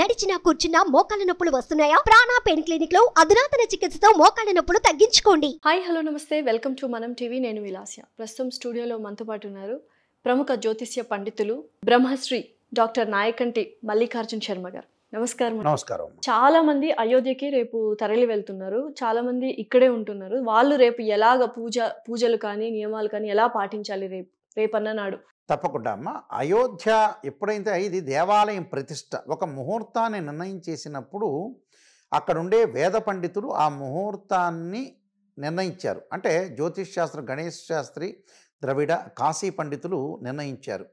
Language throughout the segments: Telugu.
నడిచినా కూర్చున్నా మోకాళ్ళ నొప్పులు వస్తున్నాయా ప్రాణా పెయిన్ క్లినిక్ లో అధునాతన చికిత్సతో మోకాళ్ళ నొప్పులు తగ్గించుకోండి హాయ్ హలో నమస్తే వెల్కమ్ టు మనం టీవీ నేను విలాస్య ప్రస్తుతం స్టూడియోలో మనతో పాటు ఉన్నారు ప్రముఖ జ్యోతిష్య పండితులు బ్రహ్మశ్రీ డాక్టర్ నాయకంటి మల్లికార్జున్ శర్మ గారు నమస్కారం నమస్కారం చాలా మంది అయోధ్యకి రేపు తరలి వెళ్తున్నారు చాలా మంది ఇక్కడే ఉంటున్నారు వాళ్ళు రేపు ఎలాగ పూజ పూజలు కానీ నియమాలు కానీ ఎలా పాటించాలి రేపు రేపన్ననాడు తప్పకుండా అమ్మ అయోధ్య ఎప్పుడైతే ఇది దేవాలయం ప్రతిష్ట ఒక ముహూర్తాన్ని నిర్ణయం చేసినప్పుడు అక్కడుండే వేద పండితులు ఆ ముహూర్తాన్ని నిర్ణయించారు అంటే జ్యోతిష్ శాస్త్ర గణేష్ శాస్త్రి ద్రవిడ కాశీ పండితులు నిర్ణయించారు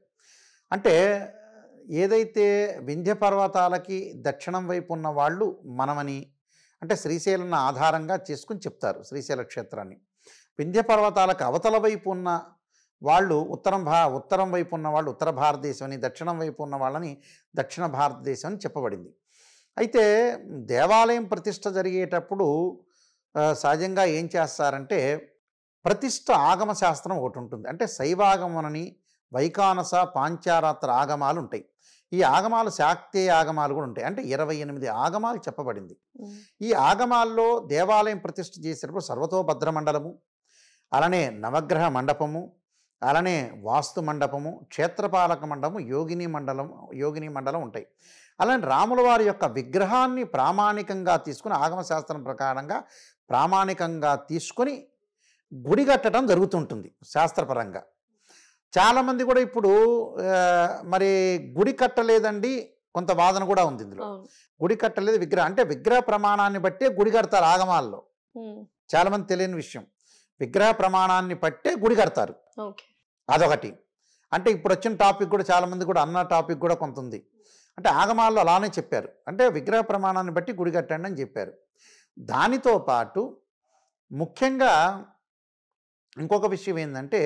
అంటే ఏదైతే వింధ్య పర్వతాలకి దక్షిణం వైపు ఉన్న వాళ్ళు మనమని అంటే శ్రీశైలం ఆధారంగా చేసుకుని చెప్తారు శ్రీశైల క్షేత్రాన్ని వింధ్య పర్వతాలకు అవతల వైపు ఉన్న వాళ్ళు ఉత్తరం భా ఉత్తరం వైపు ఉన్న వాళ్ళు ఉత్తర భారతదేశం అని దక్షిణం వైపు ఉన్న వాళ్ళని దక్షిణ భారతదేశం అని చెప్పబడింది అయితే దేవాలయం ప్రతిష్ట జరిగేటప్పుడు సహజంగా ఏం చేస్తారంటే ప్రతిష్ట ఆగమ శాస్త్రం ఒకటి ఉంటుంది అంటే శైవాగమనని వైకానస పాంచారాత్ర ఆగమాలు ఉంటాయి ఈ ఆగమాలు శాక్తే ఆగమాలు కూడా ఉంటాయి అంటే ఇరవై ఎనిమిది ఆగమాలు చెప్పబడింది ఈ ఆగమాల్లో దేవాలయం ప్రతిష్ట చేసేటప్పుడు సర్వతోభద్ర మండలము అలానే నవగ్రహ మండపము అలానే వాస్తు మండపము క్షేత్రపాలక మండపము యోగిని మండలం యోగిని మండలం ఉంటాయి అలానే రాముల వారి యొక్క విగ్రహాన్ని ప్రామాణికంగా తీసుకుని ఆగమశాస్త్రం ప్రకారంగా ప్రామాణికంగా తీసుకొని గుడి కట్టడం జరుగుతుంటుంది శాస్త్రపరంగా చాలామంది కూడా ఇప్పుడు మరి గుడి కట్టలేదండి కొంత వాదన కూడా ఉంది ఇందులో గుడి కట్టలేదు విగ్రహం అంటే విగ్రహ ప్రమాణాన్ని బట్టే గుడి కడతారు ఆగమాల్లో చాలామంది తెలియని విషయం విగ్రహ ప్రమాణాన్ని బట్టే గుడి కడతారు అదొకటి అంటే ఇప్పుడు వచ్చిన టాపిక్ కూడా చాలామంది కూడా అన్న టాపిక్ కూడా కొంత ఉంది అంటే ఆగమాల్లో అలానే చెప్పారు అంటే విగ్రహ ప్రమాణాన్ని బట్టి గుడి కట్టండి అని చెప్పారు దానితో పాటు ముఖ్యంగా ఇంకొక విషయం ఏంటంటే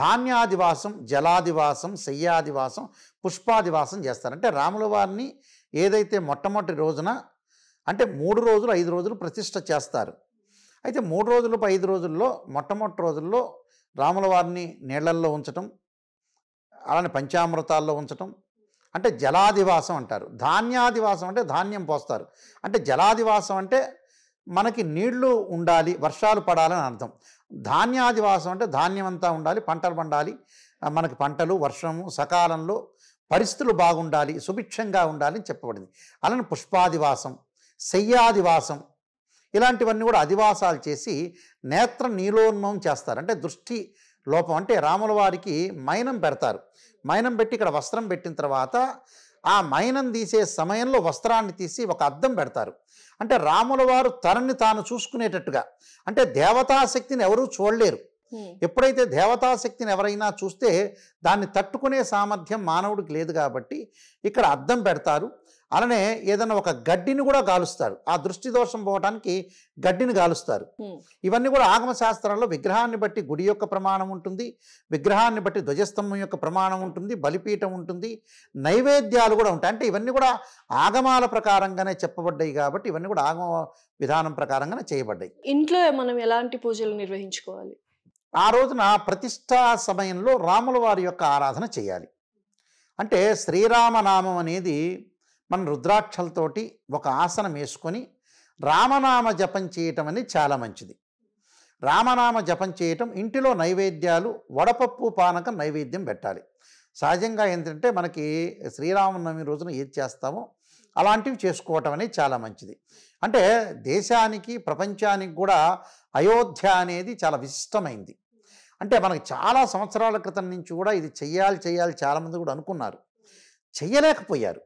ధాన్యాదివాసం జలాదివాసం శయ్యాదివాసం పుష్పాదివాసం చేస్తారు అంటే రాముల వారిని ఏదైతే మొట్టమొదటి రోజున అంటే మూడు రోజులు ఐదు రోజులు ప్రతిష్ట చేస్తారు అయితే మూడు రోజులు ఐదు రోజుల్లో మొట్టమొదటి రోజుల్లో రాముల వారిని నీళ్లల్లో ఉంచటం అలానే పంచామృతాల్లో ఉంచటం అంటే జలాదివాసం అంటారు ధాన్యాదివాసం అంటే ధాన్యం పోస్తారు అంటే జలాదివాసం అంటే మనకి నీళ్లు ఉండాలి వర్షాలు పడాలని అర్థం ధాన్యాదివాసం అంటే ధాన్యం అంతా ఉండాలి పంటలు పండాలి మనకి పంటలు వర్షము సకాలంలో పరిస్థితులు బాగుండాలి సుభిక్షంగా ఉండాలి అని చెప్పబడింది అలానే పుష్పాదివాసం శయ్యాదివాసం ఇలాంటివన్నీ కూడా అధివాసాలు చేసి నేత్ర నీలోన్మం చేస్తారు అంటే దృష్టి లోపం అంటే రాముల వారికి మైనం పెడతారు మైనం పెట్టి ఇక్కడ వస్త్రం పెట్టిన తర్వాత ఆ మైనం తీసే సమయంలో వస్త్రాన్ని తీసి ఒక అద్దం పెడతారు అంటే రాముల వారు తనని తాను చూసుకునేటట్టుగా అంటే దేవతాశక్తిని ఎవరూ చూడలేరు ఎప్పుడైతే దేవతాశక్తిని ఎవరైనా చూస్తే దాన్ని తట్టుకునే సామర్థ్యం మానవుడికి లేదు కాబట్టి ఇక్కడ అద్దం పెడతారు అలానే ఏదైనా ఒక గడ్డిని కూడా గాలుస్తారు ఆ దృష్టి దోషం పోవటానికి గడ్డిని గాలుస్తారు ఇవన్నీ కూడా ఆగమ శాస్త్రాల్లో విగ్రహాన్ని బట్టి గుడి యొక్క ప్రమాణం ఉంటుంది విగ్రహాన్ని బట్టి ధ్వజస్తంభం యొక్క ప్రమాణం ఉంటుంది బలిపీఠం ఉంటుంది నైవేద్యాలు కూడా ఉంటాయి అంటే ఇవన్నీ కూడా ఆగమాల ప్రకారంగానే చెప్పబడ్డాయి కాబట్టి ఇవన్నీ కూడా ఆగమ విధానం ప్రకారంగానే చేయబడ్డాయి ఇంట్లో మనం ఎలాంటి పూజలు నిర్వహించుకోవాలి ఆ రోజున ప్రతిష్టా సమయంలో రాముల వారి యొక్క ఆరాధన చేయాలి అంటే శ్రీరామనామం అనేది మన రుద్రాక్షలతోటి ఒక ఆసనం వేసుకొని రామనామ జపం చేయటం అనేది చాలా మంచిది రామనామ జపం చేయటం ఇంటిలో నైవేద్యాలు వడపప్పు పానకం నైవేద్యం పెట్టాలి సహజంగా ఏంటంటే మనకి శ్రీరామనవమి రోజున ఏది చేస్తామో అలాంటివి చేసుకోవటం అనేది చాలా మంచిది అంటే దేశానికి ప్రపంచానికి కూడా అయోధ్య అనేది చాలా విశిష్టమైంది అంటే మనకి చాలా సంవత్సరాల క్రితం నుంచి కూడా ఇది చేయాలి చేయాలి చాలామంది కూడా అనుకున్నారు చేయలేకపోయారు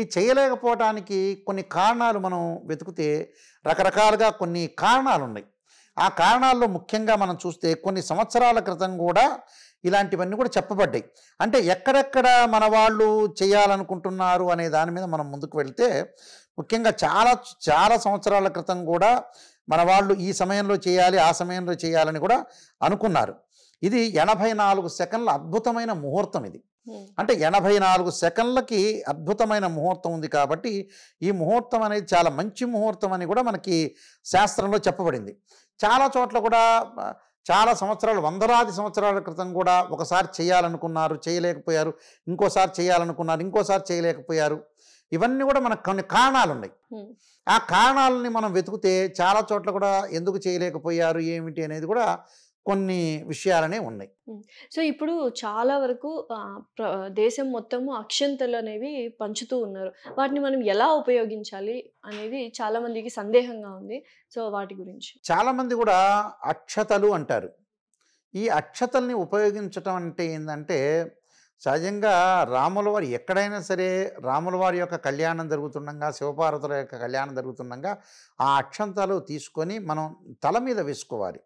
ఈ చేయలేకపోవటానికి కొన్ని కారణాలు మనం వెతికితే రకరకాలుగా కొన్ని కారణాలు ఉన్నాయి ఆ కారణాల్లో ముఖ్యంగా మనం చూస్తే కొన్ని సంవత్సరాల క్రితం కూడా ఇలాంటివన్నీ కూడా చెప్పబడ్డాయి అంటే ఎక్కడెక్కడ మన వాళ్ళు చేయాలనుకుంటున్నారు అనే దాని మీద మనం ముందుకు వెళ్తే ముఖ్యంగా చాలా చాలా సంవత్సరాల క్రితం కూడా మన వాళ్ళు ఈ సమయంలో చేయాలి ఆ సమయంలో చేయాలని కూడా అనుకున్నారు ఇది ఎనభై నాలుగు సెకండ్ల అద్భుతమైన ముహూర్తం ఇది అంటే ఎనభై నాలుగు సెకండ్లకి అద్భుతమైన ముహూర్తం ఉంది కాబట్టి ఈ ముహూర్తం అనేది చాలా మంచి ముహూర్తం అని కూడా మనకి శాస్త్రంలో చెప్పబడింది చాలా చోట్ల కూడా చాలా సంవత్సరాలు వందలాది సంవత్సరాల క్రితం కూడా ఒకసారి చేయాలనుకున్నారు చేయలేకపోయారు ఇంకోసారి చేయాలనుకున్నారు ఇంకోసారి చేయలేకపోయారు ఇవన్నీ కూడా మనకు కొన్ని కారణాలు ఉన్నాయి ఆ కారణాలని మనం వెతికితే చాలా చోట్ల కూడా ఎందుకు చేయలేకపోయారు ఏమిటి అనేది కూడా కొన్ని విషయాలనే ఉన్నాయి సో ఇప్పుడు చాలా వరకు దేశం మొత్తము అక్షంతలు అనేవి పంచుతూ ఉన్నారు వాటిని మనం ఎలా ఉపయోగించాలి అనేది చాలా మందికి సందేహంగా ఉంది సో వాటి గురించి చాలా మంది కూడా అక్షతలు అంటారు ఈ అక్షతల్ని ఉపయోగించటం అంటే ఏంటంటే సహజంగా రాముల వారు ఎక్కడైనా సరే రాముల వారి యొక్క కళ్యాణం జరుగుతుండగా శివపార్వతుల యొక్క కళ్యాణం జరుగుతుండగా ఆ అక్షంతలు తీసుకొని మనం తల మీద వేసుకోవాలి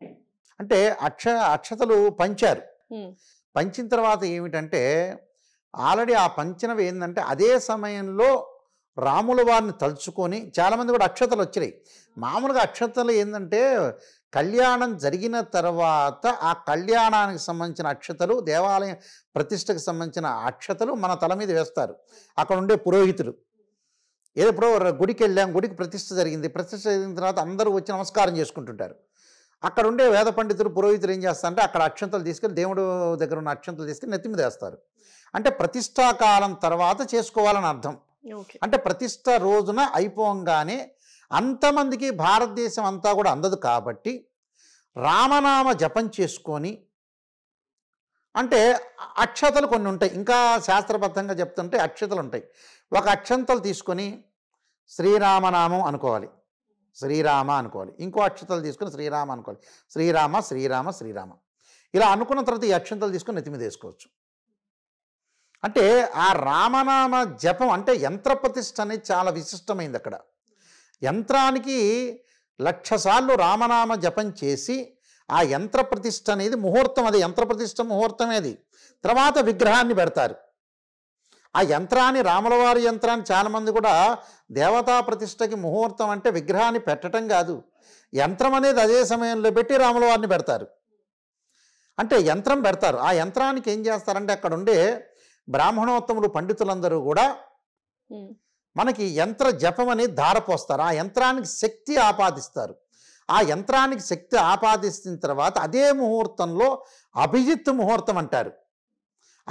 అంటే అక్ష అక్షతలు పంచారు పంచిన తర్వాత ఏమిటంటే ఆల్రెడీ ఆ పంచినవి ఏంటంటే అదే సమయంలో రాముల వారిని తలుచుకొని చాలామంది కూడా అక్షతలు వచ్చినాయి మామూలుగా అక్షతలు ఏంటంటే కళ్యాణం జరిగిన తర్వాత ఆ కళ్యాణానికి సంబంధించిన అక్షతలు దేవాలయం ప్రతిష్టకు సంబంధించిన అక్షతలు మన తల మీద వేస్తారు అక్కడ ఉండే పురోహితులు ఏదో ఇప్పుడు గుడికి వెళ్ళాం గుడికి ప్రతిష్ట జరిగింది ప్రతిష్ట జరిగిన తర్వాత అందరూ వచ్చి నమస్కారం చేసుకుంటుంటారు అక్కడ ఉండే వేద పండితులు పురోహితులు ఏం చేస్తారంటే అక్కడ అక్షంతలు తీసుకెళ్లి దేవుడు దగ్గర ఉన్న అక్షంతలు తీసుకెళ్ళి నెత్తి మీద వేస్తారు అంటే ప్రతిష్టాకాలం తర్వాత చేసుకోవాలని అర్థం అంటే ప్రతిష్ట రోజున అయిపోగానే అంతమందికి భారతదేశం అంతా కూడా అందదు కాబట్టి రామనామ జపం చేసుకొని అంటే అక్షతలు కొన్ని ఉంటాయి ఇంకా శాస్త్రబద్ధంగా చెప్తుంటే అక్షతలు ఉంటాయి ఒక అక్షంతలు తీసుకొని శ్రీరామనామం అనుకోవాలి శ్రీరామ అనుకోవాలి ఇంకో అక్షతలు తీసుకుని శ్రీరామ అనుకోవాలి శ్రీరామ శ్రీరామ శ్రీరామ ఇలా అనుకున్న తర్వాత ఈ అక్షంతలు తీసుకుని నెత్తిమీద వేసుకోవచ్చు అంటే ఆ రామనామ జపం అంటే యంత్రప్రతిష్ట అనేది చాలా విశిష్టమైంది అక్కడ యంత్రానికి లక్షసార్లు రామనామ జపం చేసి ఆ యంత్ర ప్రతిష్ట అనేది ముహూర్తం అది యంత్ర ప్రతిష్ట ముహూర్తమే తర్వాత విగ్రహాన్ని పెడతారు ఆ యంత్రాన్ని రాములవారి యంత్రాన్ని చాలామంది కూడా దేవతా ప్రతిష్టకి ముహూర్తం అంటే విగ్రహాన్ని పెట్టడం కాదు యంత్రం అనేది అదే సమయంలో పెట్టి రాములవారిని పెడతారు అంటే యంత్రం పెడతారు ఆ యంత్రానికి ఏం చేస్తారంటే అక్కడ ఉండే బ్రాహ్మణోత్తములు పండితులందరూ కూడా మనకి యంత్ర జపం అనేది ధారపోస్తారు ఆ యంత్రానికి శక్తి ఆపాదిస్తారు ఆ యంత్రానికి శక్తి ఆపాదిస్తున్న తర్వాత అదే ముహూర్తంలో అభిజిత్ ముహూర్తం అంటారు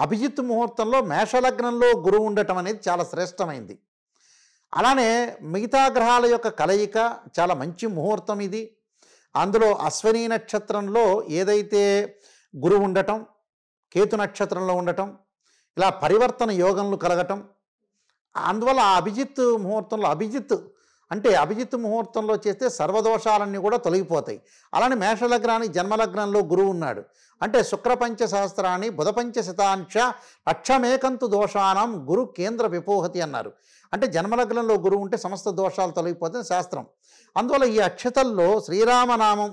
అభిజిత్ ముహూర్తంలో మేషలగ్నంలో గురువు ఉండటం అనేది చాలా శ్రేష్టమైంది అలానే మిగతా గ్రహాల యొక్క కలయిక చాలా మంచి ముహూర్తం ఇది అందులో అశ్వనీ నక్షత్రంలో ఏదైతే గురువు ఉండటం కేతు నక్షత్రంలో ఉండటం ఇలా పరివర్తన యోగంలు కలగటం అందువల్ల అభిజిత్ ముహూర్తంలో అభిజిత్ అంటే అభిజిత్ ముహూర్తంలో చేస్తే సర్వదోషాలన్నీ కూడా తొలగిపోతాయి అలానే మేషలగ్నానికి జన్మలగ్నంలో గురువు ఉన్నాడు అంటే శుక్రపంచ సహస్రాన్ని బుధపంచ శతాంశ లక్షమేకంతు దోషానం గురు కేంద్ర విపోహతి అన్నారు అంటే జన్మలగ్నంలో గురువు ఉంటే సమస్త దోషాలు తొలగిపోతుంది శాస్త్రం అందువల్ల ఈ అక్షతల్లో శ్రీరామనామం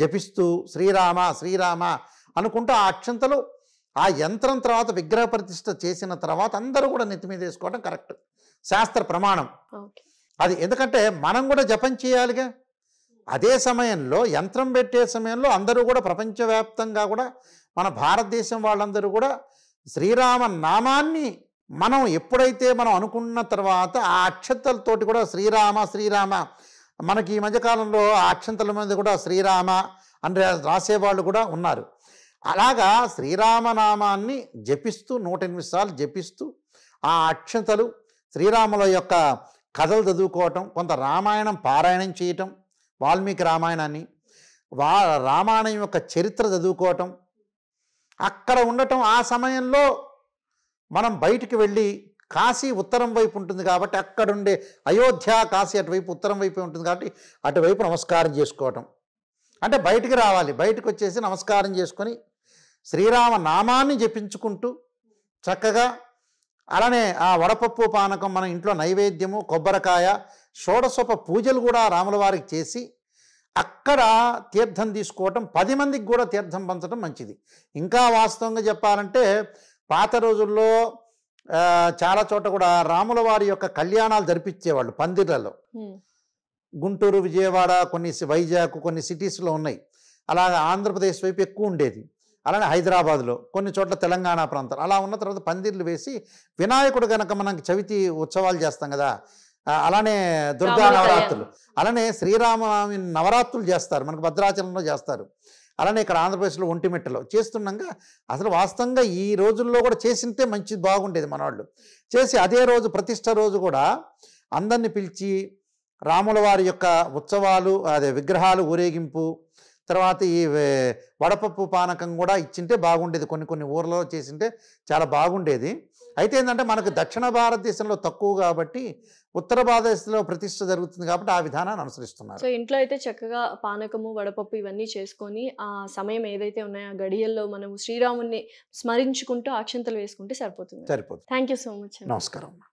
జపిస్తూ శ్రీరామ శ్రీరామ అనుకుంటూ ఆ అక్షంతలు ఆ యంత్రం తర్వాత విగ్రహ ప్రతిష్ట చేసిన తర్వాత అందరూ కూడా నెత్తిమీద వేసుకోవడం కరెక్ట్ శాస్త్ర ప్రమాణం అది ఎందుకంటే మనం కూడా జపం చేయాలిగా అదే సమయంలో యంత్రం పెట్టే సమయంలో అందరూ కూడా ప్రపంచవ్యాప్తంగా కూడా మన భారతదేశం వాళ్ళందరూ కూడా శ్రీరామ నామాన్ని మనం ఎప్పుడైతే మనం అనుకున్న తర్వాత ఆ అక్షంతలతోటి కూడా శ్రీరామ శ్రీరామ మనకి ఈ మధ్యకాలంలో ఆ అక్షంతల మీద కూడా శ్రీరామ అని రాసేవాళ్ళు కూడా ఉన్నారు అలాగా శ్రీరామనామాన్ని జపిస్తూ నూట ఎనిమిది సార్లు జపిస్తూ ఆ అక్షంతలు శ్రీరాముల యొక్క కథలు చదువుకోవటం కొంత రామాయణం పారాయణం చేయటం వాల్మీకి రామాయణాన్ని వా రామాయణం యొక్క చరిత్ర చదువుకోవటం అక్కడ ఉండటం ఆ సమయంలో మనం బయటికి వెళ్ళి కాశీ ఉత్తరం వైపు ఉంటుంది కాబట్టి అక్కడుండే అయోధ్య కాశీ అటువైపు ఉత్తరం వైపు ఉంటుంది కాబట్టి అటువైపు నమస్కారం చేసుకోవటం అంటే బయటికి రావాలి బయటకు వచ్చేసి నమస్కారం చేసుకొని శ్రీరామ నామాన్ని జపించుకుంటూ చక్కగా అలానే ఆ వడపప్పు పానకం మన ఇంట్లో నైవేద్యము కొబ్బరికాయ షోడసొప పూజలు కూడా రాముల వారికి చేసి అక్కడ తీర్థం తీసుకోవటం పది మందికి కూడా తీర్థం పంచడం మంచిది ఇంకా వాస్తవంగా చెప్పాలంటే పాత రోజుల్లో చాలా చోట కూడా రాముల వారి యొక్క కళ్యాణాలు జరిపించేవాళ్ళు పందిర్లలో గుంటూరు విజయవాడ కొన్ని వైజాగ్ కొన్ని సిటీస్లో ఉన్నాయి అలాగే ఆంధ్రప్రదేశ్ వైపు ఎక్కువ ఉండేది అలానే హైదరాబాద్లో కొన్ని చోట్ల తెలంగాణ ప్రాంతాలు అలా ఉన్న తర్వాత పందిర్లు వేసి వినాయకుడు కనుక మనం చవితి ఉత్సవాలు చేస్తాం కదా అలానే దుర్గా నవరాత్రులు అలానే శ్రీరామనవమి నవరాత్రులు చేస్తారు మనకు భద్రాచలంలో చేస్తారు అలానే ఇక్కడ ఆంధ్రప్రదేశ్లో ఒంటిమిట్టలో చేస్తుండగా అసలు వాస్తవంగా ఈ రోజుల్లో కూడా చేసింటే మంచి బాగుండేది మనవాళ్ళు చేసి అదే రోజు ప్రతిష్ట రోజు కూడా అందరిని పిలిచి రాముల వారి యొక్క ఉత్సవాలు అదే విగ్రహాలు ఊరేగింపు తర్వాత ఈ వడపప్పు పానకం కూడా ఇచ్చింటే బాగుండేది కొన్ని కొన్ని ఊర్లలో చేసింటే చాలా బాగుండేది అయితే ఏంటంటే మనకు దక్షిణ భారతదేశంలో తక్కువ కాబట్టి ఉత్తర భారతదేశంలో ప్రతిష్ట జరుగుతుంది కాబట్టి ఆ విధానాన్ని అనుసరిస్తున్నారు సో ఇంట్లో అయితే చక్కగా పానకము వడపప్పు ఇవన్నీ చేసుకొని ఆ సమయం ఏదైతే ఉన్నాయో ఆ గడియల్లో మనం శ్రీరాముని స్మరించుకుంటూ అక్షంతలు వేసుకుంటే సరిపోతుంది సరిపోతుంది థ్యాంక్ యూ సో మచ్ నమస్కారం